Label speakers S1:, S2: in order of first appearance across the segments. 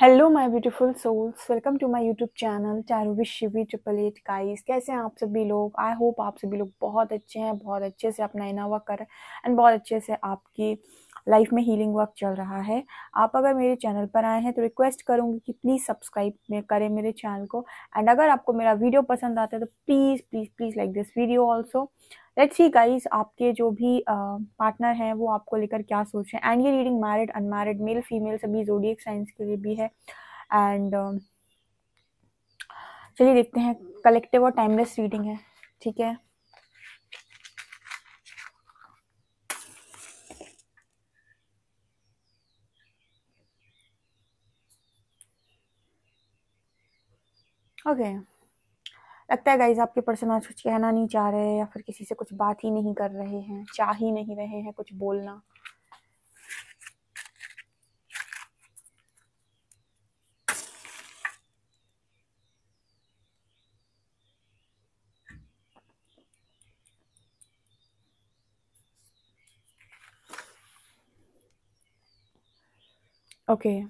S1: hello my beautiful souls welcome to my YouTube channel tarot wish Shivi triple eight काइस कैसे हैं आप सभी लोग आई होप आप सभी लोग बहुत अच्छे हैं बहुत अच्छे से अपना इनावा कर एंड बहुत अच्छे से आपकी लाइफ में हीलिंग वर्क चल रहा है आप अगर मेरे चैनल पर आए हैं तो रिक्वेस्ट करूँगी कि प्लीज़ सब्सक्राइब करें मेरे चैनल को एंड अगर आपको मेरा वीडियो पसंद आता है तो please please please like this video also let's see guys आपके जो भी पार्टनर uh, हैं वो आपको लेकर क्या सोच रहे हैं एंड ये reading married unmarried male female सभी जोडियक साइंस के लिए भी है एंड uh, चलिए देखते हैं कलेक्टिव और टाइमलेस रीडिंग है ठीक है ओके लगता है गाइज आपके पर्सन आज कुछ कहना नहीं चाह रहे या फिर किसी से कुछ बात ही नहीं कर रहे हैं चाह ही नहीं रहे हैं कुछ बोलना okay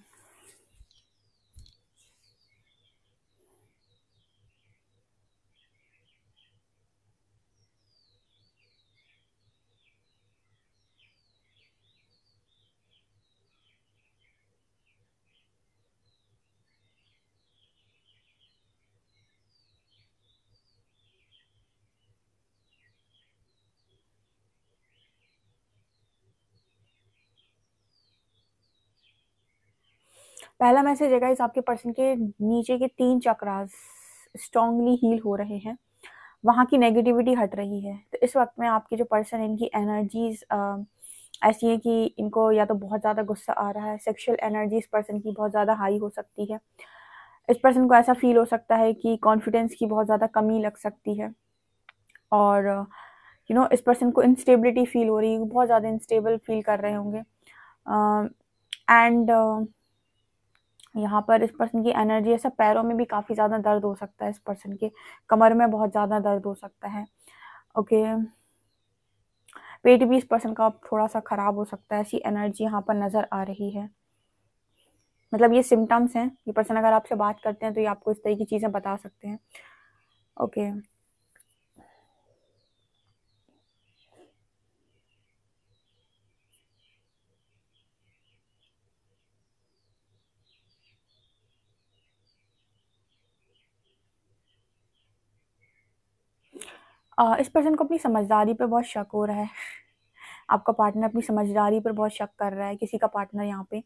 S1: पहला मैसेज है गाइस आपके पर्सन के नीचे के तीन चक्रास स्ट्रांगली हील हो रहे हैं वहाँ की नेगेटिविटी हट रही है तो इस वक्त में आपके जो पर्सन इनकी एनर्जीज ऐसी हैं कि इनको या तो बहुत ज़्यादा गुस्सा आ रहा है सेक्शुअल एनर्जी इस पर्सन की बहुत ज़्यादा हाई हो सकती है इस पर्सन को ऐसा फील हो सकता है कि कॉन्फिडेंस की बहुत ज़्यादा कमी लग सकती है और यू you नो know, इस पर्सन को इंस्टेबिलिटी फील हो रही है बहुत ज़्यादा इंस्टेबल फील कर रहे होंगे एंड uh, यहाँ पर इस पर्सन की एनर्जी ऐसा पैरों में भी काफ़ी ज़्यादा दर्द हो सकता है इस पर्सन के कमर में बहुत ज़्यादा दर्द हो सकता है ओके पेट भी इस पर्सन का थोड़ा सा ख़राब हो सकता है ऐसी एनर्जी यहाँ पर नज़र आ रही है मतलब ये सिम्टम्स हैं ये पर्सन अगर आपसे बात करते हैं तो ये आपको इस तरह की चीज़ें बता सकते हैं ओके आ, इस पर्सन को अपनी समझदारी पर बहुत शक हो रहा है आपका पार्टनर अपनी समझदारी पर बहुत शक कर रहा है किसी का पार्टनर यहाँ पे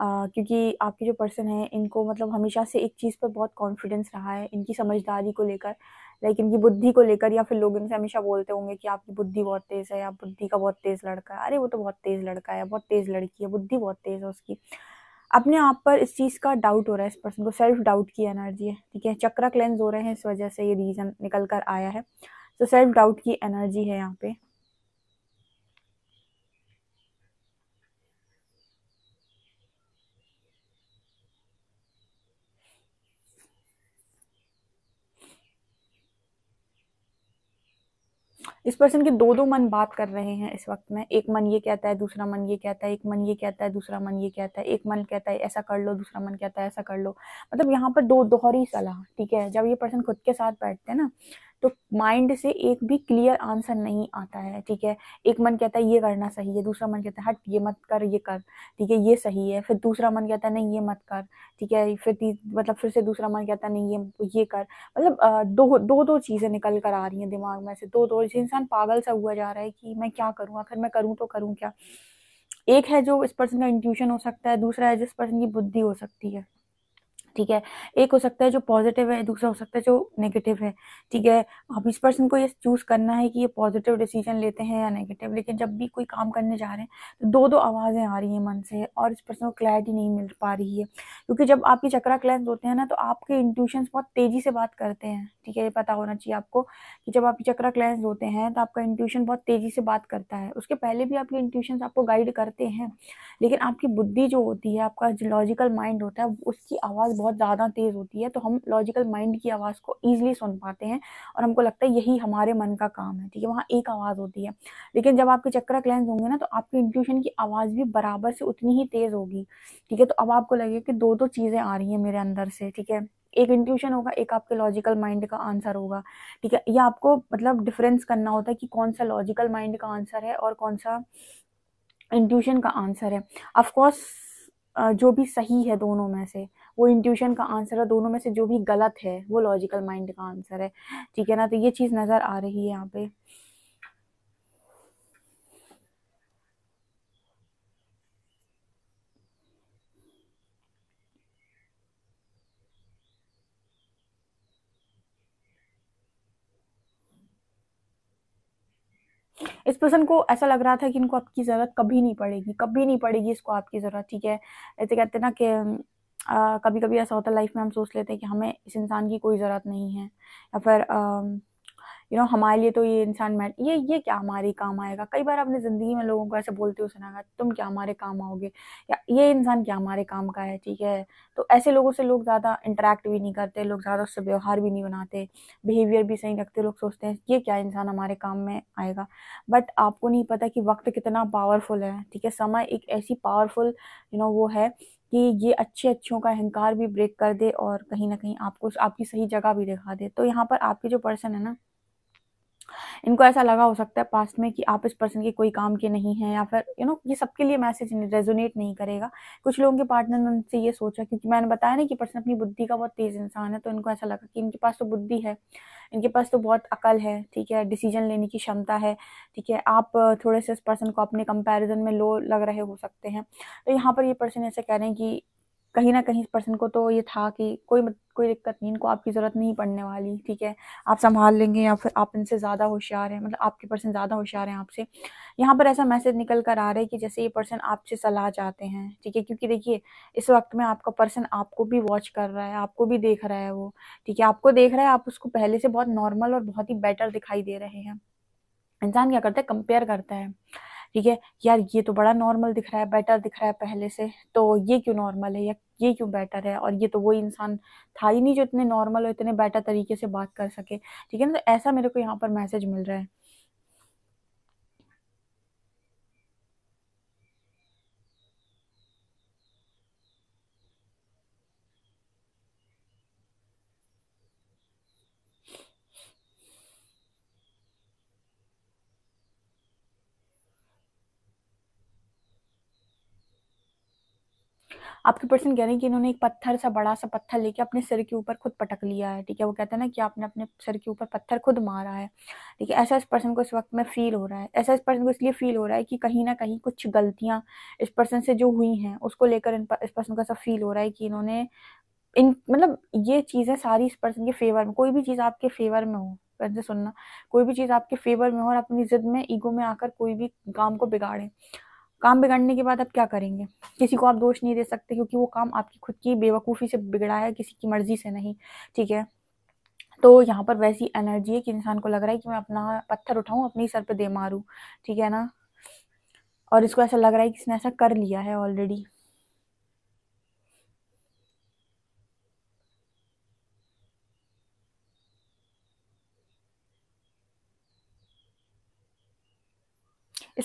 S1: आ, क्योंकि आपके जो पर्सन है इनको मतलब हमेशा से एक चीज़ पर बहुत कॉन्फिडेंस रहा है इनकी समझदारी को लेकर लाइक इनकी बुद्धि को लेकर या फिर लोग इनसे हमेशा बोलते होंगे कि आपकी बुद्धि बहुत तेज़ है आप बुद्धि का बहुत तेज़ लड़का है अरे वो तो बहुत तेज़ लड़का है बहुत तेज़ लड़की है बुद्धि बहुत तेज़ है उसकी अपने आप पर इस चीज़ का डाउट हो रहा है इस पर्सन को सेल्फ डाउट की एनर्जी है ठीक है चक्रा क्लेंज हो रहे हैं इस वजह से ये रीज़न निकल कर आया है तो सेल्फ डाउट की एनर्जी है यहाँ पे इस पर्सन के दो दो मन बात कर रहे हैं इस वक्त में एक मन ये कहता है दूसरा मन ये कहता है एक मन ये कहता है दूसरा मन ये कहता है एक मन कहता है ऐसा कर लो दूसरा मन कहता है ऐसा कर लो मतलब यहाँ पर दो दोहरी सलाह ठीक है जब ये पर्सन खुद के साथ बैठते हैं ना तो माइंड से एक भी क्लियर आंसर नहीं आता है ठीक है एक मन कहता है ये करना सही है दूसरा मन कहता है हट ये मत कर ये कर ठीक है ये सही है फिर दूसरा मन कहता है नहीं ये मत कर ठीक है फिर मतलब फिर से दूसरा मन कहता है नहीं ये ये कर मतलब दो दो दो चीज़ें निकल कर आ रही हैं दिमाग में से दो दो इंसान पागल सा हुआ जा रहा है कि मैं क्या करूँ आखिर मैं करूँ तो करूँ क्या एक है जो इस पर्सन का इंट्यूशन हो सकता है दूसरा है जिस पर्सन की बुद्धि हो सकती है ठीक है एक हो सकता है जो पॉजिटिव है दूसरा हो सकता है जो नेगेटिव है ठीक है अब इस पर्सन को ये चूज़ करना है कि ये पॉजिटिव डिसीजन लेते हैं या नेगेटिव लेकिन जब भी कोई काम करने जा रहे हैं तो दो दो आवाज़ें आ रही हैं मन से और इस पर्सन को क्लैरिटी नहीं मिल पा रही है क्योंकि जब आपकी चक्रा क्लेंस होते हैं ना तो आपके इंट्यूशन बहुत तेज़ी से बात करते हैं ठीक है ये पता होना चाहिए आपको कि जब आपकी चक्रा क्लेंस होते हैं तो आपका इंट्यूशन बहुत तेज़ी से बात करता है उसके पहले भी आपके इंट्यूशन आपको गाइड करते हैं लेकिन आपकी बुद्धि जो होती है आपका जो लॉजिकल माइंड होता है उसकी आवाज़ बहुत ज़्यादा तेज़ होती है तो हम लॉजिकल माइंड की आवाज़ को ईजिली सुन पाते हैं और हमको लगता है यही हमारे मन का काम है ठीक है वहाँ एक आवाज़ होती है लेकिन जब आपके चक्र क्लेंस होंगे ना तो आपकी इंट्यूशन की आवाज़ भी बराबर से उतनी ही तेज़ होगी ठीक है तो अब आपको लगेगा कि दो दो तो चीज़ें आ रही हैं मेरे अंदर से ठीक है एक इंट्यूशन होगा एक आपके लॉजिकल माइंड का आंसर होगा ठीक है या आपको मतलब डिफरेंस करना होता है कि कौन सा लॉजिकल माइंड का आंसर है और कौन सा इंट्यूशन का आंसर है कोर्स जो भी सही है दोनों में से वो इंट्यूशन का आंसर है दोनों में से जो भी गलत है वो लॉजिकल माइंड का आंसर है ठीक है ना तो ये चीज़ नज़र आ रही है यहाँ पे पर्सन को ऐसा लग रहा था कि इनको आपकी ज़रूरत कभी नहीं पड़ेगी कभी नहीं पड़ेगी इसको आपकी ज़रूरत ठीक है ऐसे कहते हैं ना कि कभी कभी ऐसा होता है लाइफ में हम सोच लेते हैं कि हमें इस इंसान की कोई ज़रूरत नहीं है या फिर यू नो हमारे लिए तो ये इंसान मैट ये ये क्या हमारे काम आएगा कई बार आपने ज़िंदगी में लोगों को ऐसे बोलते हुए सुना तुम क्या हमारे काम आओगे या ये इंसान क्या हमारे काम का है ठीक है तो ऐसे लोगों से लोग ज़्यादा इंटरेक्ट भी नहीं करते लोग ज़्यादा उससे व्यवहार भी नहीं बनाते बिहेवियर भी सही रखते लोग सोचते हैं ये क्या इंसान हमारे काम में आएगा बट आपको नहीं पता कि वक्त कितना पावरफुल है ठीक है समय एक ऐसी पावरफुल यू नो वो है कि ये अच्छे अच्छों का अहंकार भी ब्रेक कर दे और कहीं ना कहीं आपको आपकी सही जगह भी दिखा दे तो यहाँ पर आपके जो पर्सन है ना इनको ऐसा लगा हो सकता है पास्ट में कि आप इस पर्सन के कोई काम के नहीं हैं या फिर यू नो ये सबके लिए मैसेज रेजोनेट नहीं करेगा कुछ लोगों के पार्टनर ने उनसे ये सोचा क्योंकि मैंने बताया ना कि पर्सन अपनी बुद्धि का बहुत तेज़ इंसान है तो इनको ऐसा लगा कि इनके पास तो बुद्धि है इनके पास तो बहुत अकल है ठीक है डिसीजन लेने की क्षमता है ठीक है आप थोड़े से इस पर्सन को अपने कंपेरिजन में लो लग रहे हो सकते हैं तो यहाँ पर ये पर्सन ऐसे कह रहे हैं कि कहीं ना कहीं इस पर्सन को तो ये था कि कोई कोई दिक्कत नहीं इनको आपकी ज़रूरत नहीं पड़ने वाली ठीक है आप संभाल लेंगे या फिर आप इनसे ज़्यादा होशियार हैं मतलब आपके पर्सन ज़्यादा होशियार हैं आपसे यहाँ पर ऐसा मैसेज निकल कर आ रहा है कि जैसे ये पर्सन आपसे सलाह चाहते हैं ठीक है क्योंकि देखिए इस वक्त में आपका पर्सन आपको भी वॉच कर रहा है आपको भी देख रहा है वो ठीक है आपको देख रहा है आप उसको पहले से बहुत नॉर्मल और बहुत ही बेटर दिखाई दे रहे हैं इंसान क्या करता है कंपेयर करता है ठीक है यार ये तो बड़ा नॉर्मल दिख रहा है बेटर दिख रहा है पहले से तो ये क्यों नॉर्मल है या ये क्यों बेटर है और ये तो वो इंसान था ही नहीं जो इतने नॉर्मल और इतने बेटर तरीके से बात कर सके ठीक है ना तो ऐसा मेरे को यहाँ पर मैसेज मिल रहा है आपके पर्सन कह रहे हैं कि इन्होंने एक पत्थर सा बड़ा सा पत्थर लेके अपने सिर के ऊपर खुद पटक लिया है ठीक है वो कहते हैं ना कि आपने अपने सिर के ऊपर पत्थर खुद मारा है ठीक है ऐसा इस पर्सन को इस वक्त में फील हो रहा है ऐसा इस पर्सन को इसलिए फील हो रहा है कि कहीं ना कहीं कुछ गलतियाँ इस पर्सन से जो हुई हैं उसको लेकर इस पर्सन को ऐसा फील हो रहा है कि इन्होंने इन मतलब ये चीज़ें सारी इस पर्सन के फेवर में कोई भी चीज़ आपके फेवर में हो वैसे सुनना कोई भी चीज़ आपके फेवर में हो और अपनी जिद में ईगो में आकर कोई भी काम को बिगाड़े काम बिगड़ने के बाद आप क्या करेंगे किसी को आप दोष नहीं दे सकते क्योंकि वो काम आपकी खुद की बेवकूफ़ी से बिगड़ा है किसी की मर्ज़ी से नहीं ठीक है तो यहाँ पर वैसी एनर्जी है कि इंसान को लग रहा है कि मैं अपना पत्थर उठाऊँ अपने सर पर दे मारूँ ठीक है ना और इसको ऐसा लग रहा है कि इसने ऐसा कर लिया है ऑलरेडी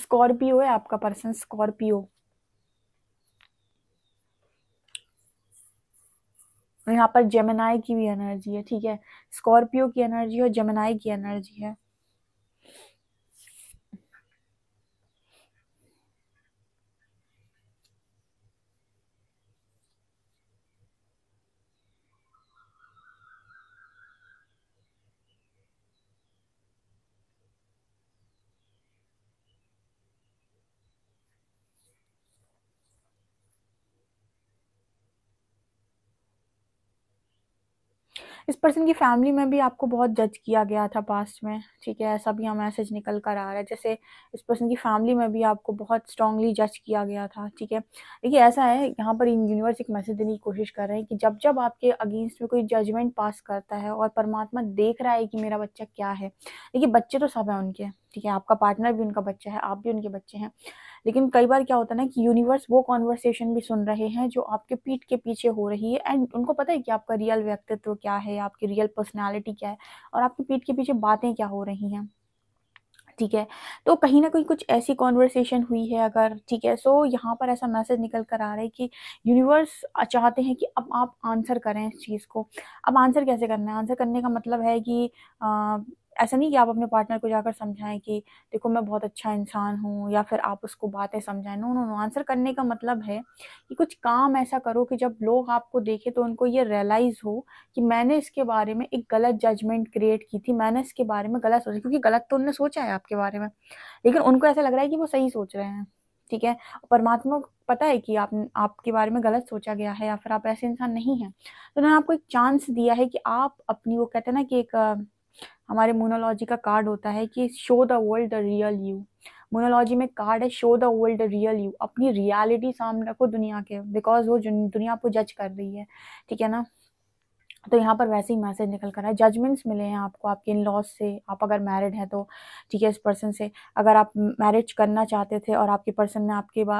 S1: स्कॉर्पियो है आपका पर्सन स्कॉर्पियो यहाँ पर जमेनाई की भी एनर्जी है ठीक है स्कॉर्पियो की एनर्जी और जमेनाई की एनर्जी है इस पर्सन की फैमिली में भी आपको बहुत जज किया गया था पास्ट में ठीक है ऐसा भी यहाँ मैसेज निकल कर आ रहा है जैसे इस पर्सन की फैमिली में भी आपको बहुत स्ट्रांगली जज किया गया था ठीक है देखिए ऐसा है यहाँ पर इन यूनिवर्स एक मैसेज देने की कोशिश कर रहे हैं कि जब जब आपके अगेंस्ट में कोई जजमेंट पास करता है और परमात्मा देख रहा है कि मेरा बच्चा क्या है देखिए बच्चे तो सब हैं उनके ठीक है आपका पार्टनर भी उनका बच्चा है आप भी उनके बच्चे हैं लेकिन कई बार क्या होता है ना कि यूनिवर्स वो कॉन्वर्सेशन भी सुन रहे हैं जो आपके पीठ के पीछे हो रही है एंड उनको पता है कि आपका रियल व्यक्तित्व क्या है आपकी रियल पर्सनैलिटी क्या है और आपकी पीठ के पीछे बातें क्या हो रही हैं ठीक है तो कहीं ना कहीं कुछ ऐसी कॉन्वर्सेशन हुई है अगर ठीक है सो यहाँ पर ऐसा मैसेज निकल कर आ रहा है कि यूनिवर्स चाहते हैं कि अब आप आंसर करें इस चीज़ को अब आंसर कैसे करना है आंसर करने का मतलब है कि आ, ऐसा नहीं कि आप अपने पार्टनर को जाकर समझाएं कि देखो मैं बहुत अच्छा इंसान हूँ या फिर आप उसको बातें समझाएं नो नो नो आंसर करने का मतलब है कि कुछ काम ऐसा करो कि जब लोग आपको देखें तो उनको ये रियलाइज़ हो कि मैंने इसके बारे में एक गलत जजमेंट क्रिएट की थी मैंने इसके बारे में गलत सोचा क्योंकि गलत तो उनने सोचा है आपके बारे में लेकिन उनको ऐसा लग रहा है कि वो सही सोच रहे हैं ठीक है परमात्मा को पता है कि आप आपके बारे में गलत सोचा गया है या फिर आप ऐसे इंसान नहीं हैं तो उन्होंने आपको एक चांस दिया है कि आप अपनी वो कहते हैं ना कि एक हमारे मोनोलॉजी का कार्ड होता है कि show the world the real you मोनोलॉजी में कार्ड है show the world the real you अपनी रियलिटी सामने रखो दुनिया के बिकॉज वो दुनिया को जज कर रही है ठीक है ना तो यहाँ पर वैसे ही मैसेज निकल कर आए जजमेंट्स मिले हैं आपको आपके इन लॉज से आप अगर मैरिड हैं तो ठीक है इस पर्सन से अगर आप मैरिज करना चाहते थे और आपके पर्सन ने आपके बा,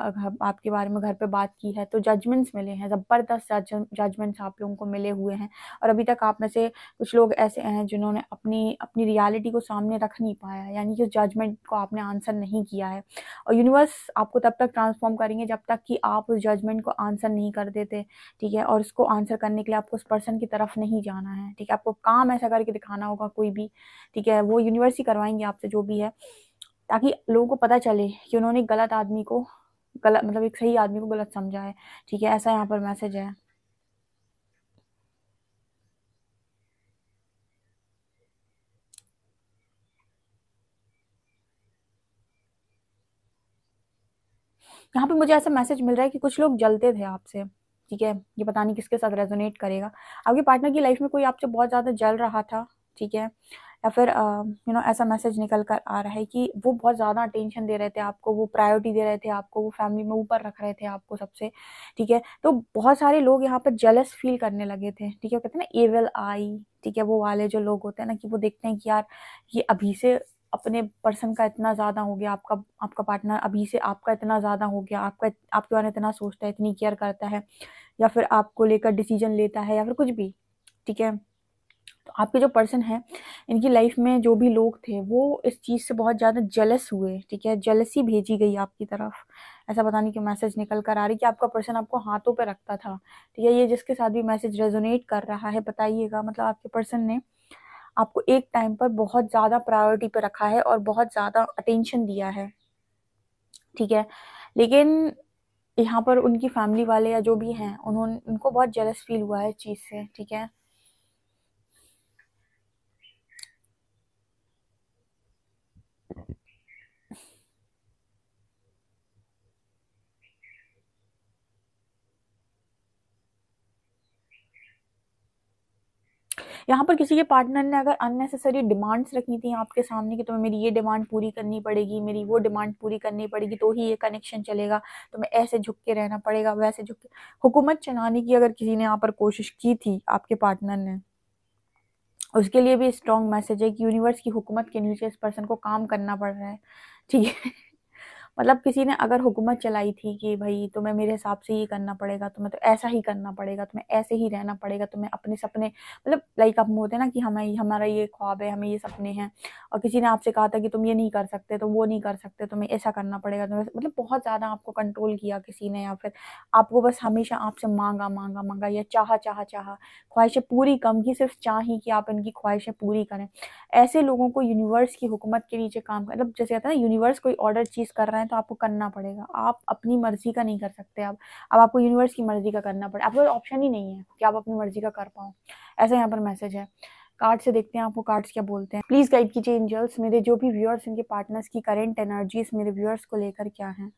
S1: आपके बारे में घर पे बात की है तो जजमेंट्स मिले हैं ज़बरदस्त जजमेंट्स आप लोगों को मिले हुए हैं और अभी तक आप में से कुछ लोग ऐसे हैं जिन्होंने अपनी अपनी रियालिटी को सामने रख नहीं पाया यानी कि उस जजमेंट को आपने आंसर नहीं किया है और यूनिवर्स आपको तब तक ट्रांसफॉर्म करेंगे जब तक कि आप उस जजमेंट को आंसर नहीं कर देते ठीक है और उसको आंसर करने के लिए आपको उस पर्सन की तरफ तरफ नहीं जाना है ठीक है आपको काम ऐसा करके दिखाना होगा कोई भी ठीक है वो यूनिवर्स ही करवाएंगे आपसे जो भी है ताकि लोगों को पता चले कि उन्होंने गलत आदमी को गलत मतलब एक सही आदमी को गलत समझा है ठीक है ऐसा यहाँ पर मैसेज है यहाँ पे मुझे ऐसा मैसेज मिल रहा है कि कुछ लोग जलते थे आपसे ठीक है ये पता नहीं किसके साथ रेजोनेट करेगा आपके पार्टनर की लाइफ में कोई आपसे बहुत ज़्यादा जल रहा था ठीक है या फिर यू नो ऐसा मैसेज निकल कर आ रहा है कि वो बहुत ज़्यादा अटेंशन दे रहे थे आपको वो प्रायोरिटी दे रहे थे आपको वो फैमिली में ऊपर रख रहे थे आपको सबसे ठीक है तो बहुत सारे लोग यहाँ पर जेलस फील करने लगे थे ठीक है कहते हैं ना एवल आई ठीक है वो वाले जो लोग होते हैं ना कि वो देखते हैं कि यार ये अभी से अपने पर्सन का इतना ज़्यादा हो गया आपका आपका पार्टनर अभी से आपका इतना ज़्यादा हो गया आपका आपके बारे में इतना सोचता है इतनी केयर करता है या फिर आपको लेकर डिसीजन लेता है या फिर कुछ भी ठीक है तो आपके जो पर्सन है इनकी लाइफ में जो भी लोग थे वो इस चीज़ से बहुत ज़्यादा जलस हुए ठीक है जलसी भेजी गई आपकी तरफ ऐसा पता नहीं कि मैसेज निकल कर आ रही कि आपका पर्सन आपको हाथों पर रखता था ठीक है ये जिसके साथ भी मैसेज रेजोनेट कर रहा है बताइएगा मतलब आपके पर्सन ने आपको एक टाइम पर बहुत ज़्यादा प्रायोरिटी पर रखा है और बहुत ज़्यादा अटेंशन दिया है ठीक है लेकिन यहाँ पर उनकी फैमिली वाले या जो भी हैं उन्होंने उनको बहुत जेलस फील हुआ है इस चीज़ से ठीक है यहाँ पर किसी के पार्टनर ने अगर अननेसेसरी डिमांड्स रखी थी आपके सामने की तुम्हें मेरी ये डिमांड पूरी करनी पड़ेगी मेरी वो डिमांड पूरी करनी पड़ेगी तो ही ये कनेक्शन चलेगा तो मैं ऐसे झुक के रहना पड़ेगा वैसे झुक के हुकूमत चलाने की अगर किसी ने यहाँ पर कोशिश की थी आपके पार्टनर ने उसके लिए भी स्ट्रॉन्ग मैसेज है कि यूनिवर्स की हुकूमत के नीचे इस पर्सन को काम करना पड़ रहा है ठीक है मतलब किसी ने अगर हुकूमत चलाई थी कि भाई तुम्हें मेरे हिसाब से ही करना पड़ेगा तुम्हें तो ऐसा ही करना पड़ेगा तुम्हें ऐसे ही रहना पड़ेगा तुम्हें अपने सपने मतलब लाइक आप होते हैं ना कि हमें हमारा ये ख्वाब है हमें ये सपने हैं और किसी ने आपसे कहा था कि तुम ये नहीं कर सकते तो वो नहीं कर सकते तुम्हें ऐसा करना पड़ेगा तुम्हें मतलब बहुत ज़्यादा आपको कंट्रोल किया किसी ने या फिर आपको बस हमेशा आपसे मांगा मांगा मांगा या चाह चाह चाह ख्वाहिशें पूरी कम की सिर्फ ही कि आप इनकी ख्वाहिशें पूरी करें ऐसे लोगों को यूनिवर्स की हुकूमत के नीचे काम मतलब जैसे कहते हैं ना यूनिवर्स कोई ऑर्डर चीज़ कर रहा है है तो आपको करना पड़ेगा आप अपनी मर्जी का नहीं कर सकते आप अब आपको यूनिवर्स की मर्जी का करना पड़ेगा आपको ऑप्शन ही नहीं है कि आप अपनी मर्जी का कर पाओ ऐसा यहाँ पर मैसेज है कार्ड से देखते हैं आपको कार्ड्स क्या बोलते हैं प्लीज़ गाइड कीजिए एंजल्स मेरे जो भी व्यूअर्स इनके पार्टनर्स की करेंट एनर्जीज मेरे व्यूअर्स को लेकर क्या है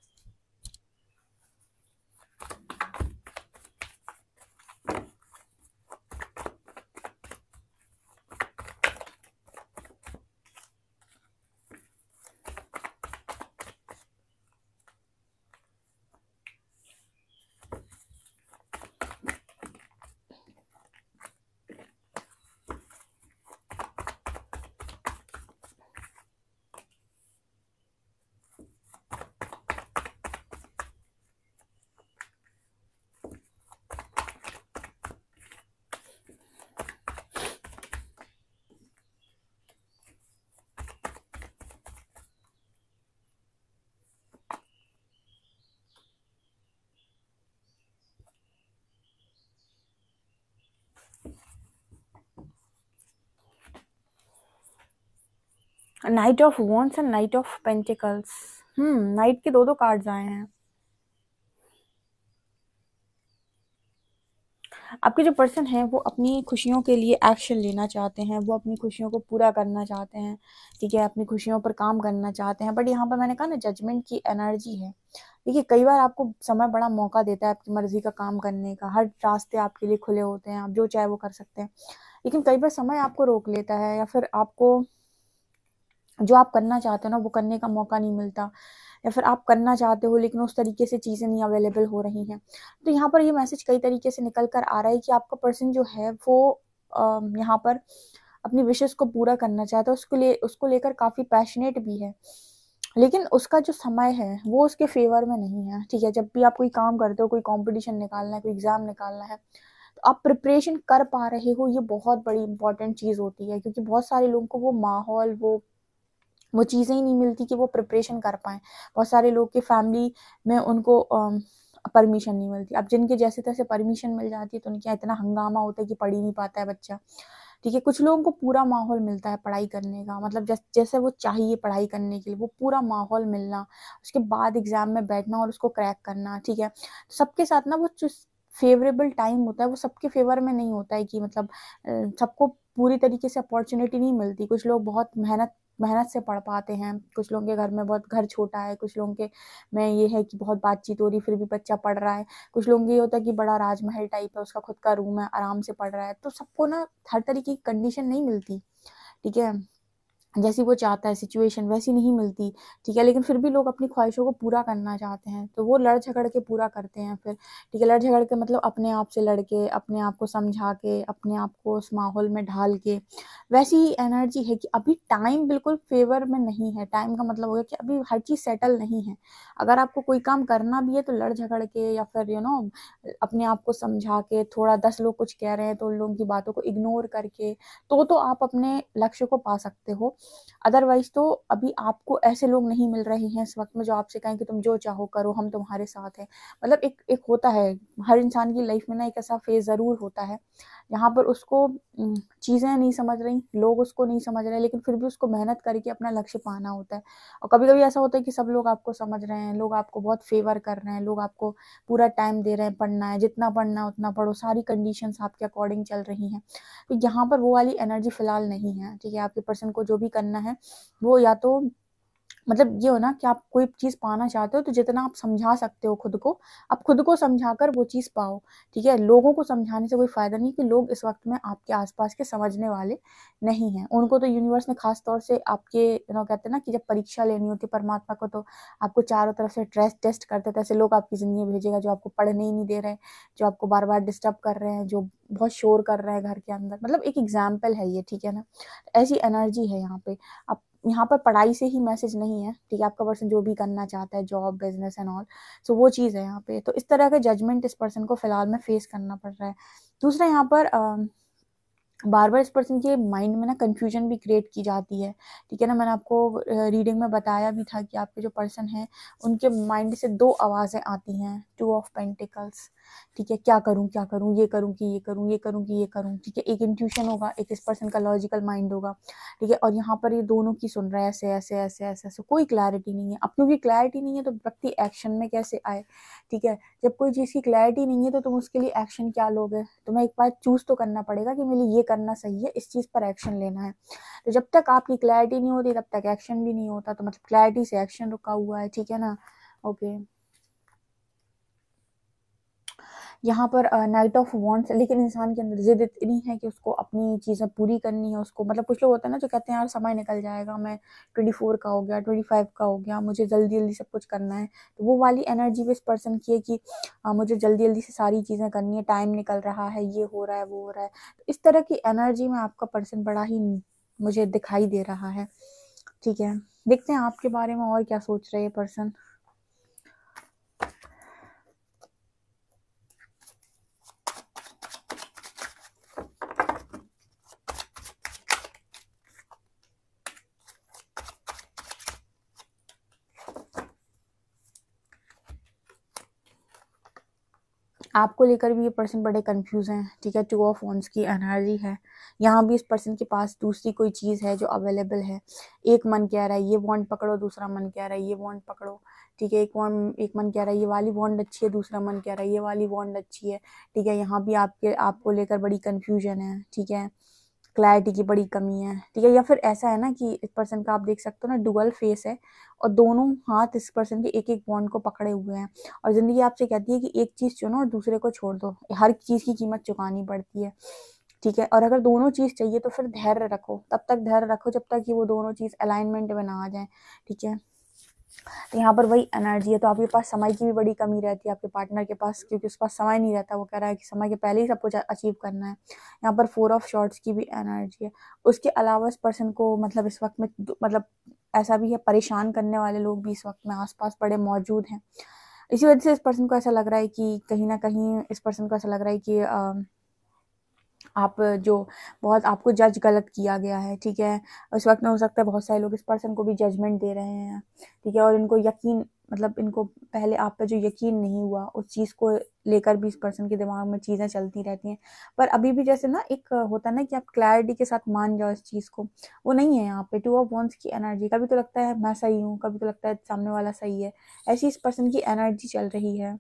S1: knight of wands and knight of pentacles hmm knight के दो दो कार्ड्स आए हैं आपके जो पर्सन हैं वो अपनी खुशियों के लिए एक्शन लेना चाहते हैं वो अपनी खुशियों को पूरा करना चाहते हैं ठीक है अपनी खुशियों पर काम करना चाहते हैं बट यहाँ पर मैंने कहा ना जजमेंट की एनर्जी है देखिए कई बार आपको समय बड़ा मौका देता है आपकी मर्जी का काम करने का हर रास्ते आपके लिए खुले होते हैं आप जो चाहे वो कर सकते हैं लेकिन कई बार समय आपको रोक लेता है या फिर आपको जो आप करना चाहते हो ना वो करने का मौका नहीं मिलता या फिर आप करना चाहते हो लेकिन उस तरीके से चीज़ें नहीं अवेलेबल हो रही हैं तो यहाँ पर ये मैसेज कई तरीके से निकल कर आ रहा है कि आपका पर्सन जो है वो यहाँ पर अपनी विशेष को पूरा करना चाहता है उसको लिए उसको लेकर काफ़ी पैशनेट भी है लेकिन उसका जो समय है वो उसके फेवर में नहीं है ठीक है जब भी आप कोई काम करते हो कोई कंपटीशन निकालना है कोई एग्ज़ाम निकालना है तो आप प्रिपरेशन कर पा रहे हो ये बहुत बड़ी इंपॉर्टेंट चीज़ होती है क्योंकि बहुत सारे लोगों को वो माहौल वो वो चीज़ें ही नहीं मिलती कि वो प्रिपरेशन कर पाएँ बहुत सारे लोग के फैमिली में उनको परमिशन नहीं मिलती अब जिनके जैसे तैसे परमिशन मिल जाती है तो उनके इतना हंगामा होता है कि पढ़ ही नहीं पाता है बच्चा ठीक है कुछ लोगों को पूरा माहौल मिलता है पढ़ाई करने का मतलब जैस, जैसे वो चाहिए पढ़ाई करने के लिए वो पूरा माहौल मिलना उसके बाद एग्ज़ाम में बैठना और उसको क्रैक करना ठीक है सबके साथ ना वो फेवरेबल टाइम होता है वो सबके फेवर में नहीं होता है कि मतलब सबको पूरी तरीके से अपॉर्चुनिटी नहीं मिलती कुछ लोग बहुत मेहनत मेहनत से पढ़ पाते हैं कुछ लोगों के घर में बहुत घर छोटा है कुछ लोगों के में ये है कि बहुत बातचीत हो रही फिर भी बच्चा पढ़ रहा है कुछ लोगों के ये होता है कि बड़ा राजमहल टाइप है उसका खुद का रूम है आराम से पढ़ रहा है तो सबको ना हर तरीके की कंडीशन नहीं मिलती ठीक है जैसी वो चाहता है सिचुएशन वैसी नहीं मिलती ठीक है लेकिन फिर भी लोग अपनी ख्वाहिशों को पूरा करना चाहते हैं तो वो लड़ झगड़ के पूरा करते हैं फिर ठीक है लड़ झगड़ के मतलब अपने आप से लड़ के अपने आप को समझा के अपने आप को उस माहौल में ढाल के वैसी ही एनर्जी है कि अभी टाइम बिल्कुल फेवर में नहीं है टाइम का मतलब हो गया कि अभी हर चीज़ सेटल नहीं है अगर आपको कोई काम करना भी है तो लड़ झगड़ के या फिर यू नो अपने आप को समझा के थोड़ा दस लोग कुछ कह रहे हैं तो उन लोगों की बातों को इग्नोर करके तो तो आप अपने लक्ष्य को पा सकते हो अदरवाइज तो अभी आपको ऐसे लोग नहीं मिल रहे हैं इस वक्त में जो आपसे कहें कि तुम जो चाहो करो हम तुम्हारे साथ हैं मतलब एक एक होता है हर इंसान की लाइफ में ना एक ऐसा फेज ज़रूर होता है यहाँ पर उसको चीज़ें नहीं समझ रही लोग उसको नहीं समझ रहे लेकिन फिर भी उसको मेहनत करके अपना लक्ष्य पाना होता है और कभी कभी ऐसा होता है कि सब लोग आपको समझ रहे हैं लोग आपको बहुत फेवर कर रहे हैं लोग आपको पूरा टाइम दे रहे हैं पढ़ना है जितना पढ़ना है उतना पढ़ो सारी कंडीशन आपके अकॉर्डिंग चल रही हैं तो यहाँ पर वो वाली एनर्जी फ़िलहाल नहीं है ठीक है आपके पर्सन को जो भी करना है वो या तो मतलब ये हो ना कि आप कोई चीज़ पाना चाहते हो तो जितना आप समझा सकते हो खुद को आप खुद को समझा कर वो चीज़ पाओ ठीक है लोगों को समझाने से कोई फ़ायदा नहीं कि लोग इस वक्त में आपके आसपास के समझने वाले नहीं हैं उनको तो यूनिवर्स ने खास तौर से आपके यू नो कहते हैं ना कि जब परीक्षा लेनी होती है परमात्मा को तो आपको चारों तरफ से ट्रेस टेस्ट करते थे ऐसे लोग आपकी ज़िंदगी में भेजेगा जो आपको पढ़ने ही नहीं दे रहे जो आपको बार बार डिस्टर्ब कर रहे हैं जो बहुत शोर कर रहे हैं घर के अंदर मतलब एक एग्जाम्पल है ये ठीक है ना ऐसी एनर्जी है यहाँ पे आप यहाँ पर पढ़ाई से ही मैसेज नहीं है ठीक है आपका पर्सन जो भी करना चाहता है job business and all so वो चीज़ है यहाँ पे तो इस तरह का जजमेंट इस पर्सन को फिलहाल में फेस करना पड़ रहा है दूसरा यहाँ पर बार बार इस पर्सन के माइंड में ना कन्फ्यूजन भी क्रिएट की जाती है ठीक है ना मैंने आपको रीडिंग में बताया भी था कि आपके जो पर्सन हैं उनके माइंड से दो आवाज़ें आती हैं टू ऑफ पेंटिकल्स ठीक है क्या करूँ क्या करूँ ये करूँ कि ये करूँ ये करूँ कि ये करूँ ठीक है एक इंट्यूशन होगा एक इस पर्सन का लॉजिकल माइंड होगा ठीक है और यहाँ पर ये दोनों की सुन रहा है ऐसे ऐसे ऐसे ऐसे ऐसे कोई क्लैरिटी नहीं है अब क्योंकि क्लैरिटी नहीं है तो व्यक्ति एक्शन में कैसे आए ठीक है जब कोई चीज़ की क्लैरिटी नहीं है तो तुम उसके लिए एक्शन क्या लोगे तुम्हें एक बार चूज़ तो करना पड़ेगा कि मेरे लिए ये करना सही है इस चीज़ पर एक्शन लेना है तो जब तक आपकी क्लैरिटी नहीं होती तब तक एक्शन भी नहीं होता तो मतलब क्लैरिटी से एक्शन रुका हुआ है ठीक है ना ओके यहाँ पर नाइट ऑफ वॉन्ट्स लेकिन इंसान के अंदर जिद इतनी है कि उसको अपनी चीज़ें पूरी करनी है उसको मतलब कुछ लोग होते हैं ना जो कहते हैं यार समय निकल जाएगा मैं ट्वेंटी फोर का हो गया ट्वेंटी फाइव का हो गया मुझे जल्दी जल्दी सब कुछ करना है तो वो वाली एनर्जी भी इस पर्सन की है कि आ, हाँ, मुझे जल्दी जल्दी से सारी चीज़ें करनी है टाइम निकल रहा है ये हो रहा है वो हो रहा है तो इस तरह की एनर्जी में आपका पर्सन बड़ा ही मुझे दिखाई दे रहा है ठीक है देखते हैं आपके बारे में और क्या सोच रहे हैं पर्सन आपको लेकर भी ये पर्सन बड़े कंफ्यूज हैं ठीक है टू ऑफ ऑन्स की एनर्जी है यहाँ भी इस पर्सन के पास दूसरी कोई चीज़ है जो अवेलेबल है एक मन कह रहा है ये वॉन्ड पकड़ो दूसरा मन कह रहा है ये वॉन्ड पकड़ो ठीक है एक वॉन्ट एक मन कह रहा है ये वाली वॉन्ड अच्छी है दूसरा मन कह रहा है ये वाली वॉन्ड अच्छी है ठीक है यहाँ भी आपके आपको लेकर बड़ी कन्फ्यूजन है ठीक है क्लैरिटी की बड़ी कमी है ठीक है या फिर ऐसा है ना कि इस पर्सन का आप देख सकते हो ना डुअल फेस है और दोनों हाथ इस पर्सन के एक एक बॉन्ड को पकड़े हुए हैं और ज़िंदगी आपसे कहती है कि एक चीज़ चुनो और दूसरे को छोड़ दो हर चीज़ की कीमत चुकानी पड़ती है ठीक है और अगर दोनों चीज़ चाहिए तो फिर धैर्य रखो तब तक धैर्य रखो जब तक कि वो दोनों चीज़ अलाइनमेंट में ना आ जाए ठीक है तो यहाँ पर वही एनर्जी है तो आपके पास समय की भी बड़ी कमी रहती है आपके पार्टनर के पास क्योंकि उसके पास समय नहीं रहता वो कह रहा है कि समय के पहले ही सब कुछ अचीव करना है यहाँ पर फोर ऑफ शॉर्ट्स की भी एनर्जी है उसके अलावा इस पर्सन को मतलब इस वक्त में मतलब ऐसा भी है परेशान करने वाले लोग भी इस वक्त में आसपास बड़े मौजूद हैं इसी वजह से इस पर्सन को ऐसा लग रहा है कि कहीं ना कहीं इस पर्सन को ऐसा लग रहा है कि आप जो बहुत आपको जज गलत किया गया है ठीक है इस वक्त में हो सकता है बहुत सारे लोग इस पर्सन को भी जजमेंट दे रहे हैं ठीक है और इनको यकीन मतलब इनको पहले आप पे जो यकीन नहीं हुआ उस चीज़ को लेकर भी इस पर्सन के दिमाग में चीज़ें चलती रहती हैं पर अभी भी जैसे ना एक होता है ना कि आप क्लैरिटी के साथ मान जाओ इस चीज़ को वो नहीं है यहाँ पे टू ऑफ वॉन्स की एनर्जी कभी तो लगता है मैं सही हूँ कभी तो लगता है सामने वाला सही है ऐसी इस पर्सन की एनर्जी चल रही है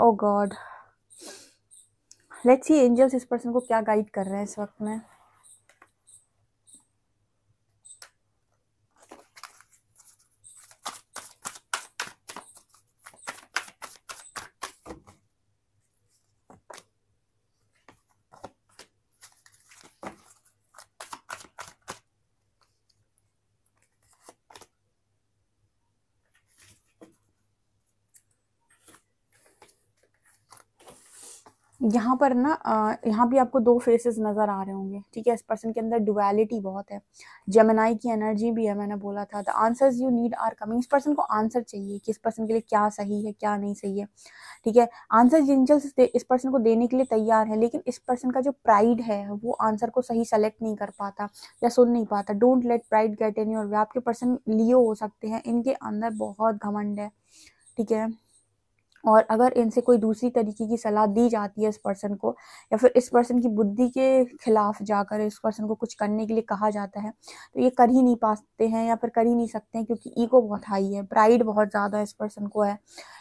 S1: oh oh God let's see angels इस पर्सन को क्या गाइड कर रहे हैं इस वक्त में यहाँ पर ना यहाँ भी आपको दो फेसेस नज़र आ रहे होंगे ठीक है इस पर्सन के अंदर डुअलिटी बहुत है जमनाई की एनर्जी भी है मैंने बोला था the answers you need are coming इस पर्सन को आंसर चाहिए कि इस पर्सन के लिए क्या सही है क्या नहीं सही है ठीक है आंसर जिंजल्स इस पर्सन को देने के लिए तैयार है लेकिन इस पर्सन का जो प्राइड है वो आंसर को सही सेलेक्ट नहीं कर पाता या सुन नहीं पाता don't let pride get in your way आपके पर्सन लियो हो सकते हैं इनके अंदर बहुत घमंड है ठीक है और अगर इनसे कोई दूसरी तरीके की सलाह दी जाती है इस पर्सन को या फिर इस पर्सन की बुद्धि के खिलाफ जाकर इस पर्सन को कुछ करने के लिए कहा जाता है तो ये कर ही नहीं पाते हैं या फिर कर ही नहीं सकते हैं क्योंकि ईगो बहुत हाई है प्राइड बहुत ज़्यादा इस पर्सन को है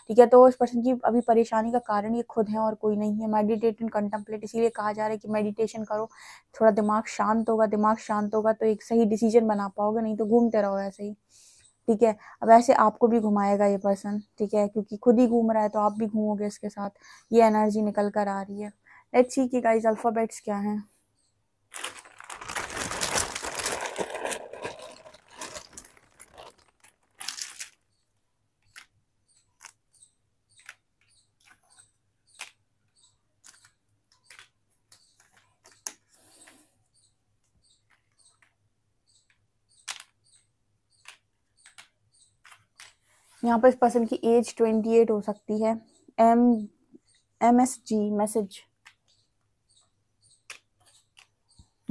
S1: ठीक है तो इस पर्सन की अभी परेशानी का कारण ये खुद है और कोई नहीं है मेडिटेट एंड कंटम्पलेट इसीलिए कहा जा रहा है कि मेडिटेशन करो थोड़ा दिमाग शांत होगा दिमाग शांत होगा तो एक सही डिसीजन बना पाओगे नहीं तो घूमते रहो ऐसे ही ठीक है अब ऐसे आपको भी घुमाएगा ये पर्सन ठीक है क्योंकि खुद ही घूम रहा है तो आप भी घूमोगे इसके साथ ये एनर्जी निकल कर आ रही है लेट्स सी कि गाइस अल्फ़ाबेट्स क्या हैं यहाँ पर इस पर्सन की एज ट्वेंटी एट हो सकती है M M S G message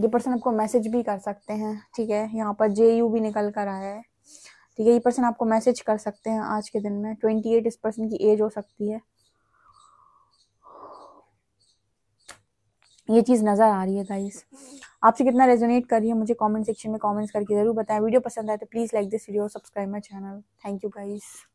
S1: ये पर्सन आपको मैसेज भी कर सकते हैं ठीक है यहाँ पर जे यू भी निकल कर आया है ठीक है ये पर्सन आपको मैसेज कर सकते हैं आज के दिन में ट्वेंटी एट इस पर्सन की एज हो सकती है ये चीज़ नज़र आ रही है गाइस आपसे कितना रेजोनेट कर रही है मुझे कमेंट सेक्शन में कमेंट्स करके ज़रूर बताएं वीडियो पसंद आए तो please like this video subscribe my channel thank you guys